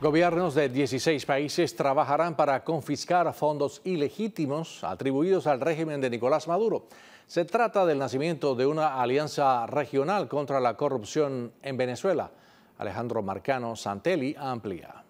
Gobiernos de 16 países trabajarán para confiscar fondos ilegítimos atribuidos al régimen de Nicolás Maduro. Se trata del nacimiento de una alianza regional contra la corrupción en Venezuela. Alejandro Marcano Santelli amplía.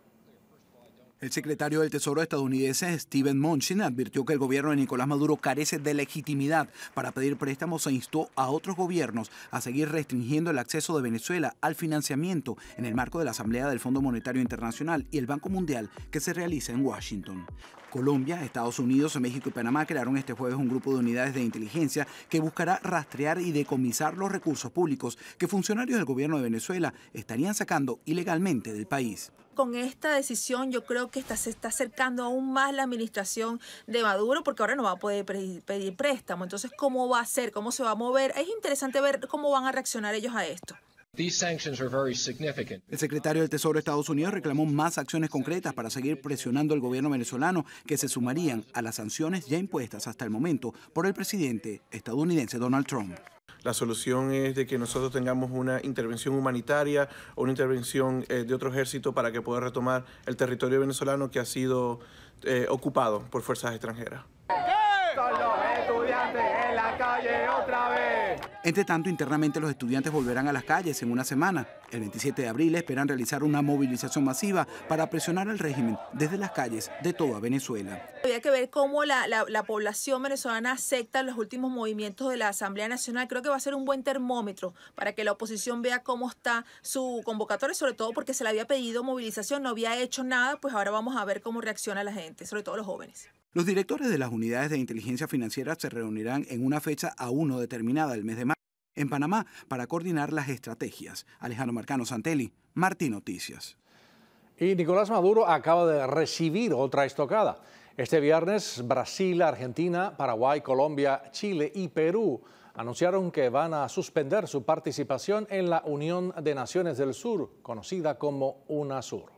El secretario del Tesoro estadounidense Steven Mnuchin advirtió que el gobierno de Nicolás Maduro carece de legitimidad para pedir préstamos e instó a otros gobiernos a seguir restringiendo el acceso de Venezuela al financiamiento en el marco de la Asamblea del Fondo Monetario Internacional y el Banco Mundial que se realiza en Washington. Colombia, Estados Unidos, México y Panamá crearon este jueves un grupo de unidades de inteligencia que buscará rastrear y decomisar los recursos públicos que funcionarios del gobierno de Venezuela estarían sacando ilegalmente del país con esta decisión yo creo que se está acercando aún más la administración de Maduro porque ahora no va a poder pedir préstamo. Entonces, ¿cómo va a ser? ¿Cómo se va a mover? Es interesante ver cómo van a reaccionar ellos a esto. El secretario del Tesoro de Estados Unidos reclamó más acciones concretas para seguir presionando al gobierno venezolano que se sumarían a las sanciones ya impuestas hasta el momento por el presidente estadounidense Donald Trump. La solución es de que nosotros tengamos una intervención humanitaria o una intervención eh, de otro ejército para que pueda retomar el territorio venezolano que ha sido eh, ocupado por fuerzas extranjeras. Entre tanto, internamente los estudiantes volverán a las calles en una semana. El 27 de abril esperan realizar una movilización masiva para presionar al régimen desde las calles de toda Venezuela. Había que ver cómo la, población venezolana acepta los últimos movimientos de la Asamblea Nacional. Creo que va a ser un buen termómetro para que la oposición vea cómo está su convocatoria, sobre todo porque se le había pedido movilización, no había hecho nada, pues ahora vamos a ver cómo reacciona la gente, sobre todo los jóvenes. Los directores de las unidades de inteligencia financiera se reunirán en una fecha aún no determinada, el mes de marzo en Panamá para coordinar las estrategias. Alejandro Marcano Santelli, Martín Noticias. Y Nicolás Maduro acaba de recibir otra estocada. Este viernes, Brasil, Argentina, Paraguay, Colombia, Chile y Perú anunciaron que van a suspender su participación en la Unión de Naciones del Sur, conocida como UNASUR.